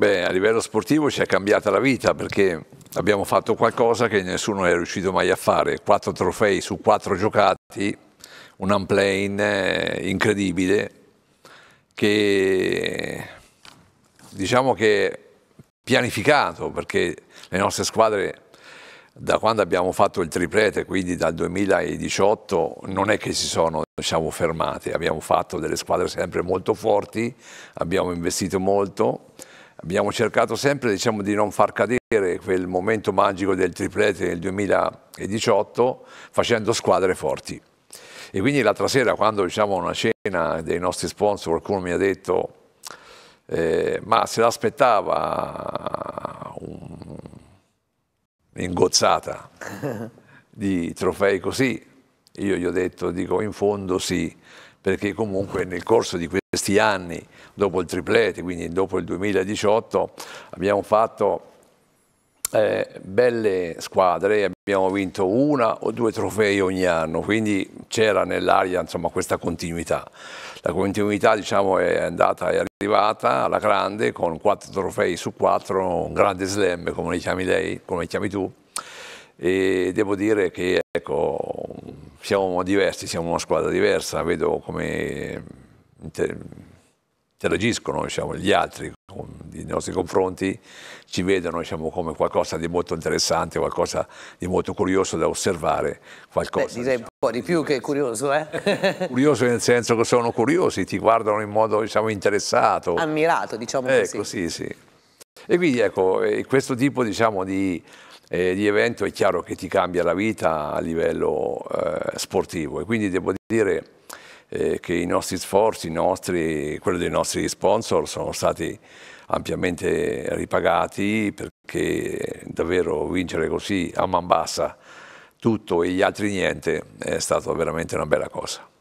Beh, a livello sportivo ci è cambiata la vita perché abbiamo fatto qualcosa che nessuno è riuscito mai a fare. Quattro trofei su quattro giocati, un unplane eh, incredibile che diciamo che pianificato perché le nostre squadre da quando abbiamo fatto il triplete, quindi dal 2018, non è che si sono diciamo, fermate, abbiamo fatto delle squadre sempre molto forti, abbiamo investito molto abbiamo cercato sempre diciamo, di non far cadere quel momento magico del triplete nel 2018 facendo squadre forti. E quindi l'altra sera quando diciamo una cena dei nostri sponsor qualcuno mi ha detto eh, ma se l'aspettava un'ingozzata di trofei così, io gli ho detto, dico in fondo sì, perché comunque nel corso di questi questi anni, dopo il triplete, quindi dopo il 2018, abbiamo fatto eh, belle squadre, abbiamo vinto una o due trofei ogni anno, quindi c'era nell'aria questa continuità. La continuità diciamo, è andata e arrivata alla grande con quattro trofei su quattro, un grande slam come li chiami lei, come li chiami tu, e devo dire che ecco, siamo diversi, siamo una squadra diversa, vedo come interagiscono diciamo, gli altri nei nostri confronti, ci vedono diciamo, come qualcosa di molto interessante, qualcosa di molto curioso da osservare. Qualcosa, Beh, direi diciamo, un po' di più che curioso. Eh? curioso nel senso che sono curiosi, ti guardano in modo diciamo, interessato. Ammirato, diciamo ecco, Sì, sì. E quindi ecco, eh, questo tipo diciamo, di, eh, di, evento è chiaro che ti cambia la vita a livello eh, sportivo e quindi devo dire eh, che i nostri sforzi, i nostri, quello dei nostri sponsor sono stati ampiamente ripagati perché davvero vincere così a man bassa tutto e gli altri niente è stata veramente una bella cosa.